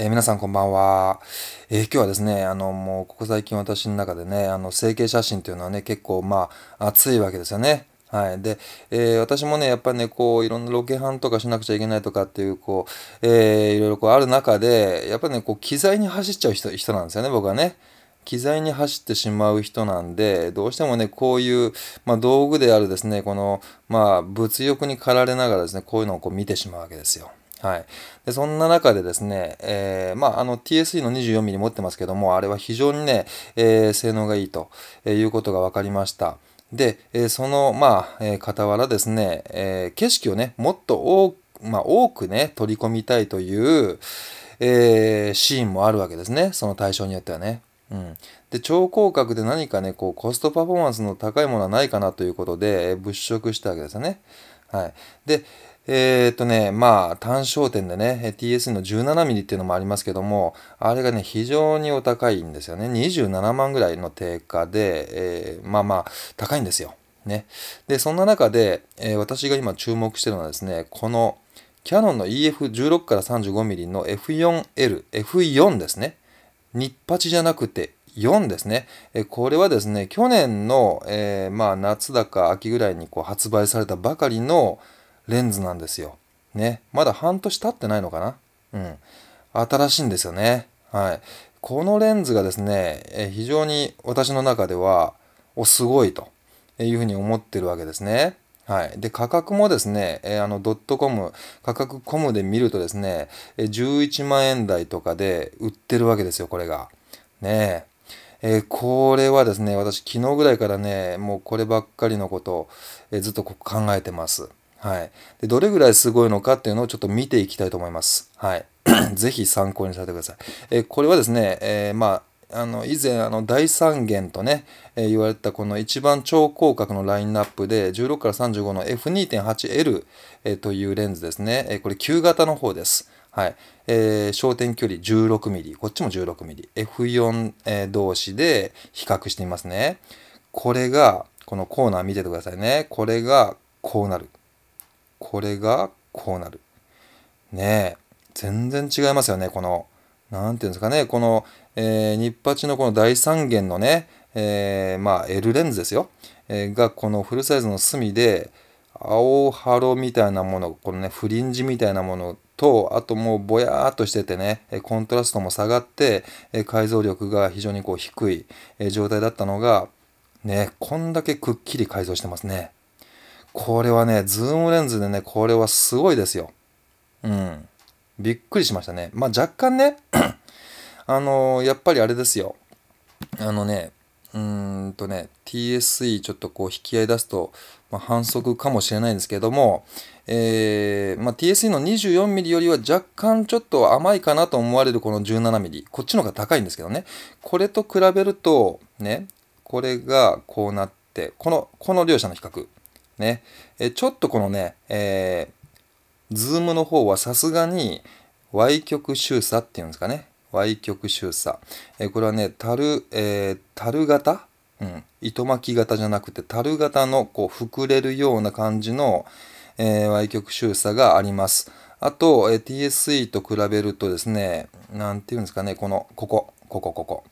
えー、皆さんこんばんは。えー、今日はですね、あの、もう、ここ最近私の中でね、あの、整形写真というのはね、結構、まあ、熱いわけですよね。はい。で、えー、私もね、やっぱりね、こう、いろんなロケハンとかしなくちゃいけないとかっていう、こう、えー、いろいろこうある中で、やっぱりね、こう、機材に走っちゃう人人なんですよね、僕はね。機材に走ってしまう人なんで、どうしてもね、こういう、まあ、道具であるですね、この、まあ、物欲に駆られながらですね、こういうのをこう見てしまうわけですよ。はい、でそんな中でですね、えー、まあ、あの TSE の 24mm 持ってますけども、あれは非常にね、えー、性能がいいということが分かりました。で、えその、まあ、え傍らですね、え景色をね、もっと多く、まあ、多くね、取り込みたいという、えシーンもあるわけですね、その対象によってはね。うん、で超広角で何かねこうコストパフォーマンスの高いものはないかなということで物色したわけですよね。はい、で、えー、っとね、まあ、単焦点でね、TS の 17mm っていうのもありますけども、あれがね、非常にお高いんですよね。27万ぐらいの定価で、えー、まあまあ、高いんですよ。ね。で、そんな中で、えー、私が今注目してるのはですね、この、キャノンの EF16 から 35mm の F4L、F4 ですね。日八じゃなくて4ですね。えこれはですね、去年の、えー、まあ、夏だか秋ぐらいにこう発売されたばかりの、レンズなんですよ。ね。まだ半年経ってないのかなうん。新しいんですよね。はい。このレンズがですね、え非常に私の中では、お、すごいというふうに思ってるわけですね。はい。で、価格もですね、えー、あの、ドットコム、価格コムで見るとですね、え11万円台とかで売ってるわけですよ、これが。ねえ。えー、これはですね、私昨日ぐらいからね、もうこればっかりのことを、えー、ずっと考えてます。はい、でどれぐらいすごいのかっていうのをちょっと見ていきたいと思います。はい、ぜひ参考にされてください。えこれはですね、えー、まあ、あの以前あの大三元とね、えー、言われたこの一番超広角のラインナップで16から35の F2.8L、えー、というレンズですね、えこれ旧型の方です。はいえー、焦点距離 16mm こっちも 16mmF4、えー、同士で比較してみますねこれがこのコーナー見ててくださいねこれがこうなるこれがこうなる。ねえ、全然違いますよね、この、なんていうんですかね、この、えー、ニッパチのこの大三元のね、えー、まあ L レンズですよ、えー、がこのフルサイズの隅で、青ハロみたいなもの、このね、フリンジみたいなものと、あともうぼやーっとしててね、コントラストも下がって、解像力が非常にこう低い状態だったのが、ね、こんだけくっきり改造してますね。これはね、ズームレンズでね、これはすごいですよ。うん。びっくりしましたね。まあ若干ね、あのー、やっぱりあれですよ。あのね、うーんとね、TSE ちょっとこう引き合い出すと、まあ、反則かもしれないんですけども、えーまあ、TSE の 24mm よりは若干ちょっと甘いかなと思われるこの 17mm、こっちの方が高いんですけどね、これと比べると、ね、これがこうなって、この、この両者の比較。ね。えちょっとこのね、えー、ズームの方はさすがに Y 極周差っていうんですかね。Y 極周差。えこれはね、る、えー、樽型うん、糸巻き型じゃなくて樽型のこう膨れるような感じの、えー、Y 極周差があります。あと、えー、TSE と比べるとですね、なんていうんですかね、この、ここ、ここ、ここ。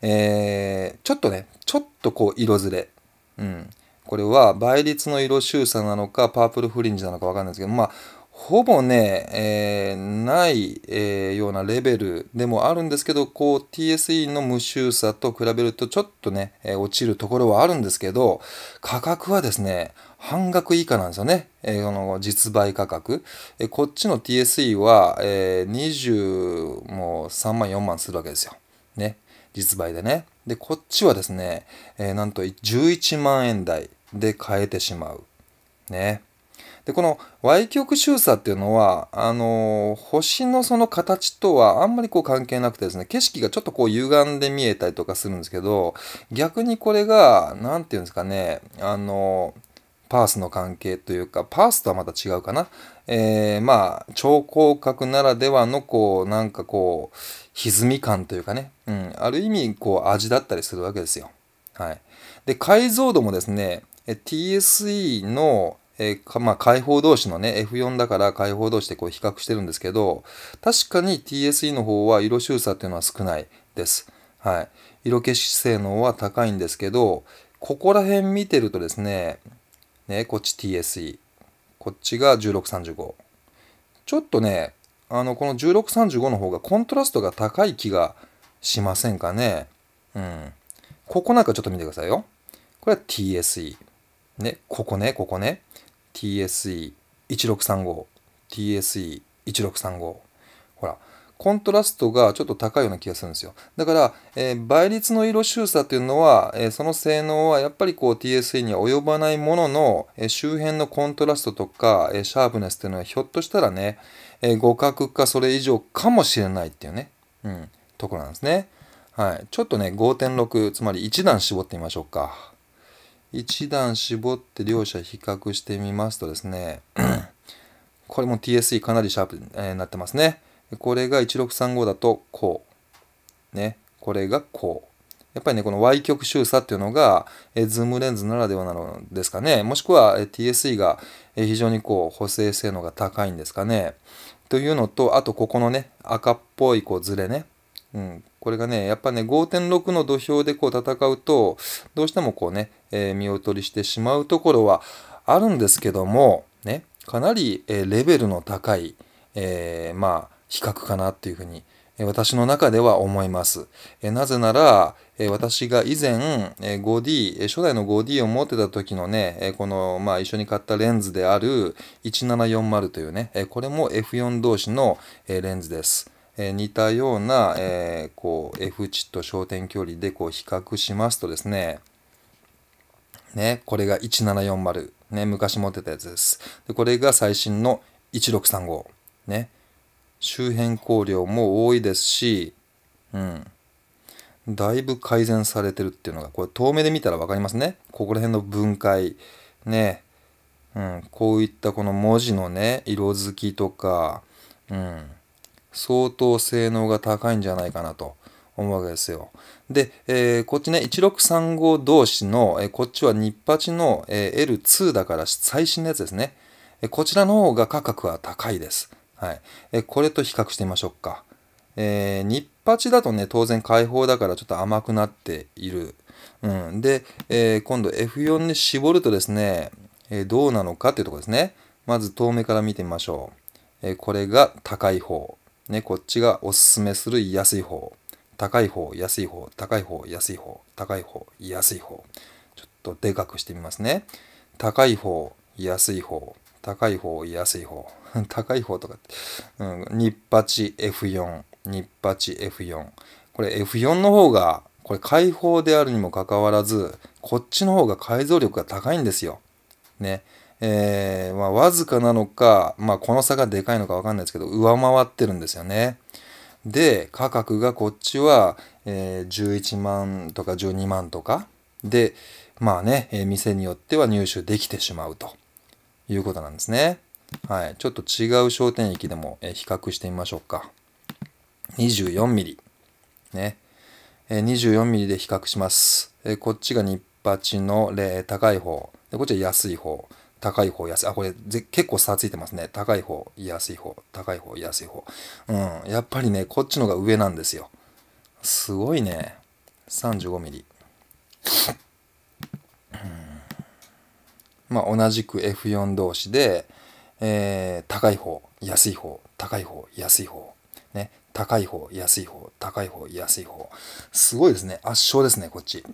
えー、ちょっとね、ちょっとこう色ずれ。うん。これは倍率の色収差なのか、パープルフリンジなのかわかんないですけど、まあ、ほぼね、えー、ない、えー、ようなレベルでもあるんですけど、こう TSE の無臭さと比べるとちょっとね、えー、落ちるところはあるんですけど、価格はですね、半額以下なんですよね。えこの実売価格。えこっちの TSE は、え20、もう3万4万するわけですよ。ね。実売でね。で、こっちはですね、えなんと11万円台。で変えてしまう。ね。で、この Y 極周差っていうのは、あのー、星のその形とはあんまりこう関係なくてですね、景色がちょっとこう歪んで見えたりとかするんですけど、逆にこれが、何て言うんですかね、あのー、パースの関係というか、パースとはまた違うかな。えー、まあ、超広角ならではの、こう、なんかこう、歪み感というかね、うん、ある意味、こう、味だったりするわけですよ。はい。で、解像度もですね、TSE の、えー、まあ、解放同士のね、F4 だから解放同士でこう比較してるんですけど、確かに TSE の方は色収差っていうのは少ないです。はい。色消し性能は高いんですけど、ここら辺見てるとですね、ね、こっち TSE。こっちが1635。ちょっとね、あの、この1635の方がコントラストが高い気がしませんかね。うん。ここなんかちょっと見てくださいよ。これは TSE。ね、ここね、ここね。TSE1635。TSE1635。ほら、コントラストがちょっと高いような気がするんですよ。だから、えー、倍率の色収差というのは、えー、その性能はやっぱりこう TSE には及ばないものの、えー、周辺のコントラストとか、えシャープネスというのはひょっとしたらね、え互角かそれ以上かもしれないっていうね、うん、ところなんですね。はい。ちょっとね、5.6、つまり1段絞ってみましょうか。一段絞って両者比較してみますとですね、これも TSE かなりシャープに、なってますね。これが1635だとこう。ね。これがこう。やっぱりね、この Y 極周差っていうのが、えズームレンズならではなのですかね。もしくは、え TSE が、え非常にこう補正性能が高いんですかね。というのと、あとここのね、赤っぽいこうズレね。うん、これがね、やっぱね、5.6の土俵でこう戦うと、どうしてもこうね、えー、見劣りしてしまうところはあるんですけども、ね、かなり、えー、レベルの高い、えー、まあ、比較かなっていうふうに、え私の中では思います。えなぜなら、え私が以前、え 5D、初代の 5D を持ってた時のね、えこの、まあ、一緒に買ったレンズである1740というね、えこれも F4 同士の、えレンズです。え似たような、えこう F 値と焦点距離でこう比較しますとですね、ね、これが1740、ね、昔持ってたやつです。でこれが最新の1635、ね。周辺光量も多いですし、うん。だいぶ改善されてるっていうのが、これ遠目で見たら分かりますね。ここら辺の分解、ね。うん、こういったこの文字のね、色づきとか、うん。相当性能が高いんじゃないかなと思うわけですよ。で、えー、こっちね、1635同士の、えー、こっちはパチの、えー、L2 だから最新のやつですね。えこちらの方が価格は高いです。はい。えこれと比較してみましょうか。えパチだとね、当然開放だからちょっと甘くなっている。うん。で、え今度 F4 に絞るとですね、えどうなのかっていうとこですね。まず遠目から見てみましょう。えこれが高い方。ね、こっちがおすすめする安い方、高い方、安い方、高い方、安い方、高い方、安い方。ちょっとでかくしてみますね。高い方、安い方、高い方、安い方。高い方とかって、うん、ニッパチ F4、ニッパチ F4。これ F4 の方が、これ開放であるにもかかわらず、こっちの方が解像力が高いんですよ。ね。えー、まあ、わずかなのか、まあ、この差がでかいのかわかんないですけど、上回ってるんですよね。で、価格がこっちは、えー、11万とか12万とか。で、まあね、えー、店によっては入手できてしまうということなんですね。はい。ちょっと違う焦点域でも、えー、比較してみましょうか。24ミリ。ね。えー、24ミリで比較します。えこっちがニッパチの高い方。で、こっちは安い方。高い方、安い。あ、これ結構差ついてますね。高い方、安い方、高い方、安い方。うん。やっぱりね、こっちのが上なんですよ。すごいね。35ミリ。まあ、同じく F4 同士で、えー、高い方、安い方、高い方、安い方。ね。高い方、安い方、高い方、安い方。すごいですね。圧勝ですね、こっち。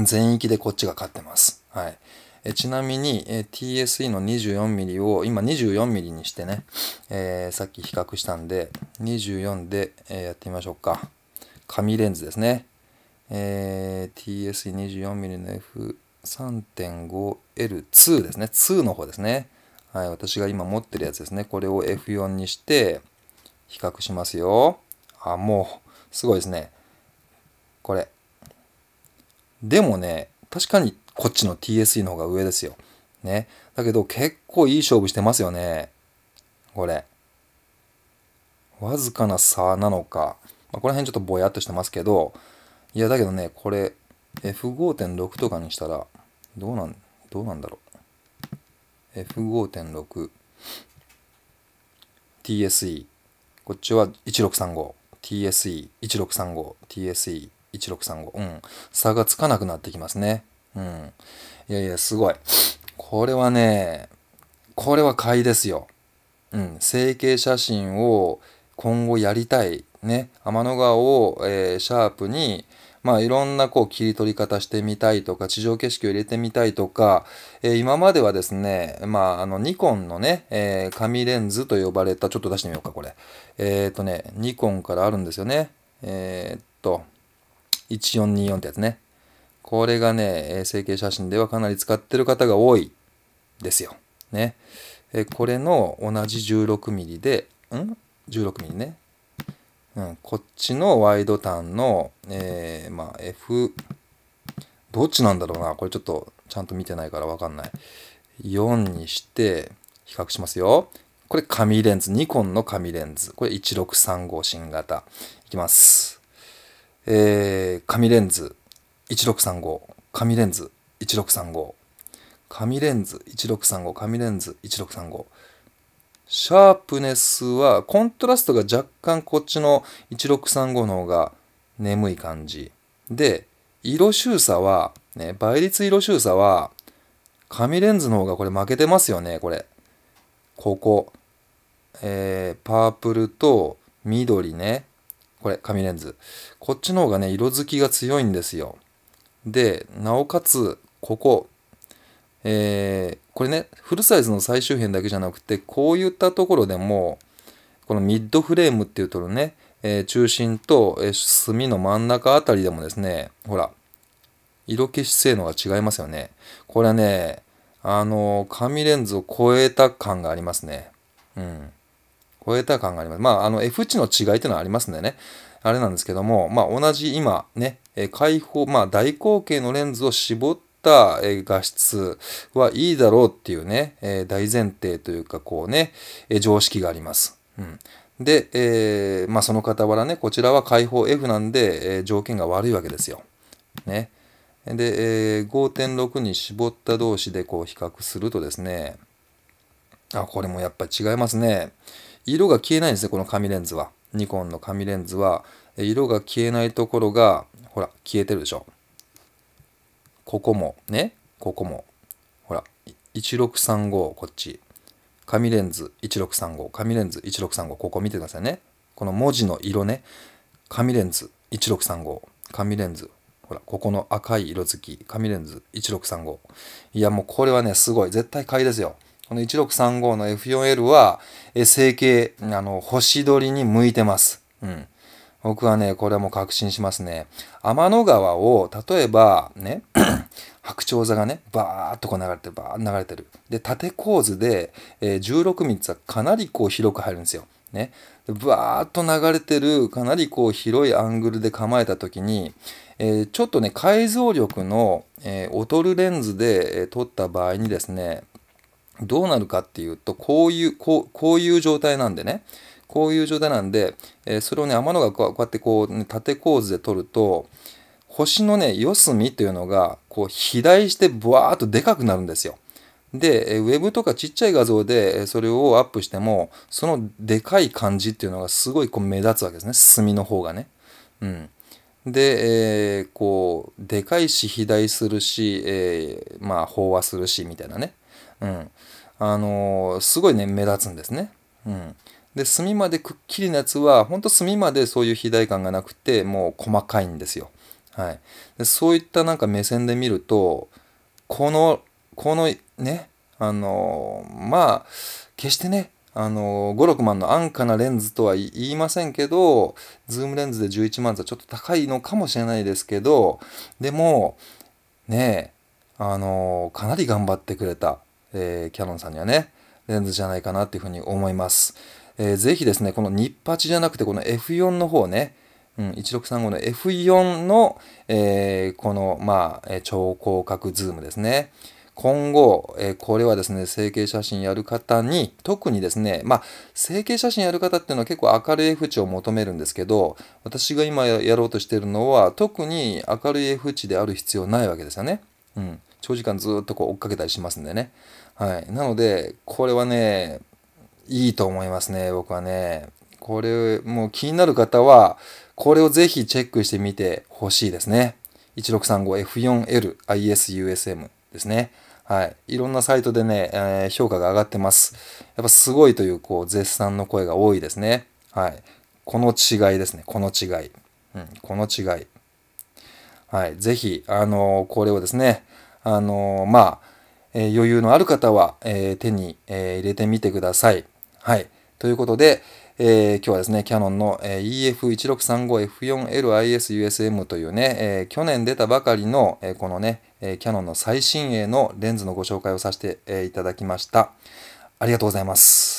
全域でこっちが勝ってます。はい。えちなみに、え TSE の 24mm を今 24mm にしてね、えー、さっき比較したんで24で、えやってみましょうか紙レンズですね、えー、TSE24mm の F3.5L2 ですね2の方ですねはい私が今持ってるやつですねこれを F4 にして比較しますよあもうすごいですねこれでもね確かにこっちの TSE の方が上ですよ。ね。だけど結構いい勝負してますよね。これ。わずかな差なのか。まあ、この辺ちょっとぼやっとしてますけど、いやだけどね、これ F5.6 とかにしたら、どうなん、どうなんだろう。F5.6。TSE。こっちは1635。TSE1635。TSE1635。うん。差がつかなくなってきますね。うん。いやいや、すごい。これはね、これは買いですよ。うん。成形写真を今後やりたい。ね。天の川を、えー、シャープに、まあいろんなこう切り取り方してみたいとか、地上景色を入れてみたいとか、えー、今まではですね、まああのニコンのね、えー、紙レンズと呼ばれた、ちょっと出してみようか、これ。えっ、とね、ニコンからあるんですよね。えっと、1424ってやつね。これがね、成形写真ではかなり使ってる方が多いですよ。ね。えこれの同じ 16mm で、ん ?16mm ね。うん、こっちのワイドタンの、えー、まあ、F、どっちなんだろうな。これちょっとちゃんと見てないからわかんない。4にして比較しますよ。これ紙レンズ、ニコンの紙レンズ。これ1635新型。いきます。えー、紙レンズ。1635紙レンズ1635紙レンズ1635紙レンズ1635シャープネスはコントラストが若干こっちの1635の方が眠い感じで色収差は、ね、倍率色収差は紙レンズの方がこれ負けてますよねこれここえー、パープルと緑ねこれ紙レンズこっちの方がね色づきが強いんですよで、なおかつ、ここ、えー、これね、フルサイズの最終編だけじゃなくて、こういったところでも、このミッドフレームっていうとね、えー、中心と、えー、隅の真ん中あたりでもですね、ほら、色消し性能が違いますよね。これはね、あの、紙レンズを超えた感がありますね。うん。超えた感があります。まあ、あの、F 値の違いっていうのはありますんでね。あれなんですけども、まあ、同じ今ね、開放、まあ、大口径のレンズを絞っえた画質はいいだろうっていうね、え大前提というかこうね、え常識があります。うん、で、えー、まあ、その傍らね、こちらは開放 F なんで、え条件が悪いわけですよ。ね。で、えー、5.6に絞った同士でこう比較するとですね、あ、これもやっぱ違いますね。色が消えないんですね、この紙レンズは。ニコンの紙レンズは色が消えないところがほら消えてるでしょここもねここもほら1635こっち紙レンズ1635紙レンズ1635ここ見てくださいねこの文字の色ね紙レンズ1635紙レンズほらここの赤い色付き紙レンズ1635いやもうこれはねすごい絶対買いですよこの1635の F4L は、え成形、あの、星取りに向いてます。うん。僕はね、これはもう確信しますね。天の川を、例えば、ね、白鳥座がね、バーっとこう流れてる、バーっと流れてる。で、縦構図で、え16ミリはかなりこう広く入るんですよ。ね。バーっと流れてる、かなりこう広いアングルで構えた時に、えー、ちょっとね、解像力の、えー、劣るレンズで、えー、撮った場合にですね、どうなるかっていうと、こういう、こう、こういう状態なんでね、こういう状態なんで、えー、それをね、天の川こうやってこう、ね、縦構図で撮ると、星のね、四隅というのが、こう、肥大してブワーっとでかくなるんですよ。で、ウェブとかちっちゃい画像でそれをアップしても、そのでかい感じっていうのがすごいこう目立つわけですね。隅の方がね。うん。で、えー、こう、でかいし、肥大するし、えー、まあ、飽和するし、みたいなね。うん。あのー、すごいね、目立つんですね。うん。で、墨までくっきりなやつは、ほんと墨までそういう肥大感がなくて、もう細かいんですよ。はい。でそういったなんか目線で見ると、この、このね、あのー、まあ、決してね、あのー、56万の安価なレンズとは言いませんけど、ズームレンズで11万とはちょっと高いのかもしれないですけど、でも、ねえ、あのー、かなり頑張ってくれた。えー、キャノンさんにはね、レンズじゃないかなっていうふうに思います。えー、ぜひですね、このニッパチじゃなくて、この F4 の方ね、うん、1635の F4 の、えー、この、まあ、超広角ズームですね。今後、えー、これはですね、成形写真やる方に、特にですね、まあ、成形写真やる方っていうのは結構明るい F 値を求めるんですけど、私が今やろうとしてるのは、特に明るい F 値である必要ないわけですよね。うん。長時間ずっとこう追っかけたりしますんでね。はい。なので、これはね、いいと思いますね、僕はね。これ、もう気になる方は、これをぜひチェックしてみてほしいですね。1635F4LISUSM ですね。はい。いろんなサイトでね、えー、評価が上がってます。やっぱすごいという、こう、絶賛の声が多いですね。はい。この違いですね。この違い。うん、この違い。はい。ぜひ、あのー、これをですね、あのまあ、え余裕のある方は、え手に、え入れてみてください。はい。ということで、えー、今日はですね、キヤノンの、え EF1635F4LISUSM というね、えー、去年出たばかりの、えー、このね、えキヤノンの最新鋭のレンズのご紹介をさせて、えいただきました。ありがとうございます。